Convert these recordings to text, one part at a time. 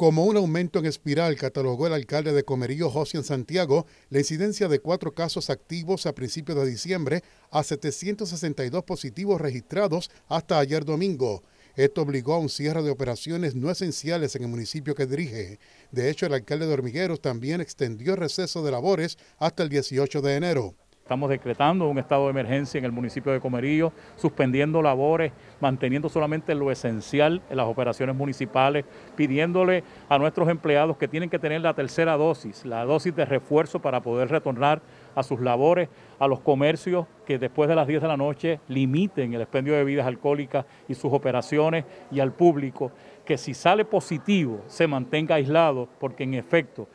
como un aumento en espiral, catalogó el alcalde de Comerío, José Santiago, la incidencia de cuatro casos activos a principios de diciembre a 762 positivos registrados hasta ayer domingo. Esto obligó a un cierre de operaciones no esenciales en el municipio que dirige. De hecho, el alcalde de Hormigueros también extendió el receso de labores hasta el 18 de enero. Estamos decretando un estado de emergencia en el municipio de Comerío, suspendiendo labores, manteniendo solamente lo esencial en las operaciones municipales, pidiéndole a nuestros empleados que tienen que tener la tercera dosis, la dosis de refuerzo para poder retornar a sus labores, a los comercios que después de las 10 de la noche limiten el expendio de bebidas alcohólicas y sus operaciones y al público que si sale positivo se mantenga aislado porque en efecto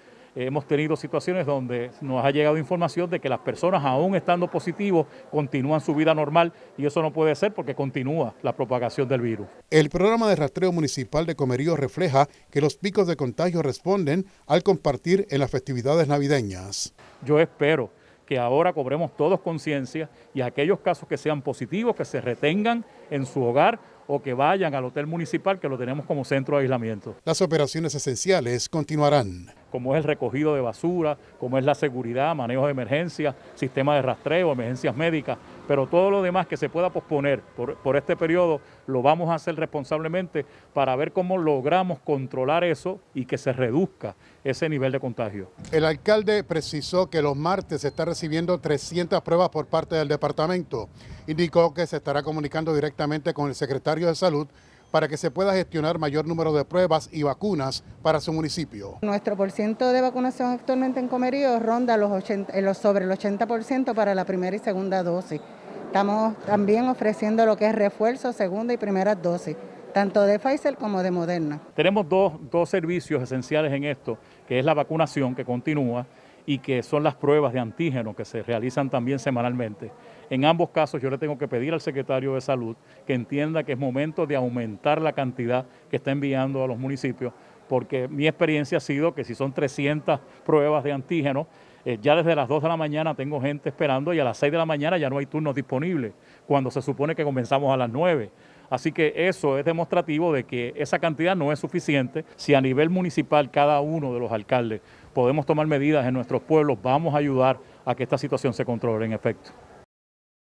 hemos tenido situaciones donde nos ha llegado información de que las personas, aún estando positivos, continúan su vida normal y eso no puede ser porque continúa la propagación del virus. El programa de rastreo municipal de Comerío refleja que los picos de contagio responden al compartir en las festividades navideñas. Yo espero que ahora cobremos todos conciencia y aquellos casos que sean positivos, que se retengan en su hogar o que vayan al hotel municipal que lo tenemos como centro de aislamiento. Las operaciones esenciales continuarán como es el recogido de basura, como es la seguridad, manejo de emergencias, sistema de rastreo, emergencias médicas, pero todo lo demás que se pueda posponer por, este periodo lo vamos a hacer responsablemente para ver cómo logramos controlar eso y que se reduzca ese nivel de contagio. El alcalde precisó que los martes se está recibiendo 300 pruebas por parte del departamento. Indicó que se estará comunicando directamente con el secretario de Salud para que se pueda gestionar mayor número de pruebas y vacunas para su municipio. Nuestro porcentaje de vacunación actualmente en Comerío ronda los eh, sobre el 80% para la primera y segunda dosis. Estamos también ofreciendo lo que es refuerzo, segunda y primera dosis tanto de Pfizer como de Moderna. Tenemos dos, dos servicios esenciales en esto, que es la vacunación que continúa y que son las pruebas de antígeno que se realizan también semanalmente. En ambos casos yo le tengo que pedir al secretario de Salud que entienda que es momento de aumentar la cantidad que está enviando a los municipios, porque mi experiencia ha sido que si son 300 pruebas de antígeno, eh, ya desde las 2 de la mañana tengo gente esperando y a las 6 de la mañana ya no hay turnos disponibles, cuando se supone que comenzamos a las 9. Así que eso es demostrativo de que esa cantidad no es suficiente si a nivel municipal cada uno de los alcaldes podemos tomar medidas en nuestros pueblos, vamos a ayudar a que esta situación se controle en efecto.